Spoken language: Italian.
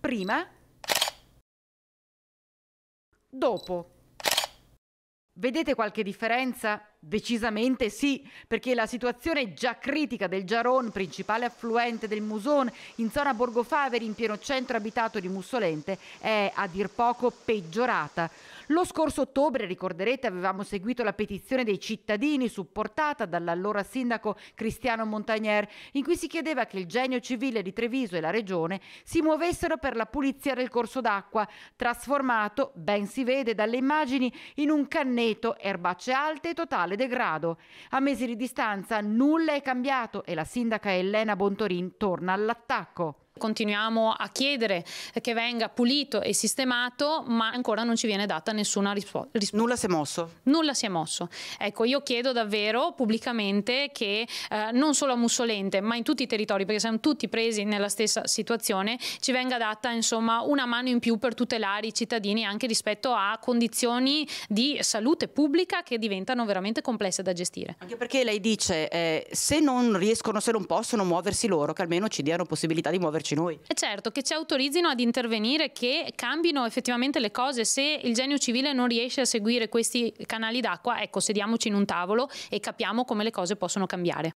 prima, dopo. Vedete qualche differenza? Decisamente sì, perché la situazione già critica del Giaron, principale affluente del Muson, in zona Borgo Faveri, in pieno centro abitato di Mussolente, è a dir poco peggiorata. Lo scorso ottobre, ricorderete, avevamo seguito la petizione dei cittadini supportata dall'allora sindaco Cristiano Montagnier, in cui si chiedeva che il genio civile di Treviso e la regione si muovessero per la pulizia del corso d'acqua, trasformato, ben si vede dalle immagini, in un canneto, erbacce alte e totale totale degrado. A mesi di distanza nulla è cambiato e la sindaca Elena Bontorin torna all'attacco. Continuiamo a chiedere che venga pulito e sistemato, ma ancora non ci viene data nessuna risposta. Nulla si è mosso? Nulla si è mosso. Ecco, io chiedo davvero pubblicamente che eh, non solo a Mussolente, ma in tutti i territori, perché siamo tutti presi nella stessa situazione, ci venga data insomma una mano in più per tutelare i cittadini anche rispetto a condizioni di salute pubblica che diventano veramente complesse da gestire. Anche perché lei dice eh, se non riescono, se non possono muoversi loro, che almeno ci diano possibilità di muoverci esserci noi. E eh, certo, che ci autorizzino ad intervenire, che cambino effettivamente le cose. Se il genio civile non riesce a seguire questi canali d'acqua, ecco, sediamoci in un tavolo e capiamo come le cose possono cambiare.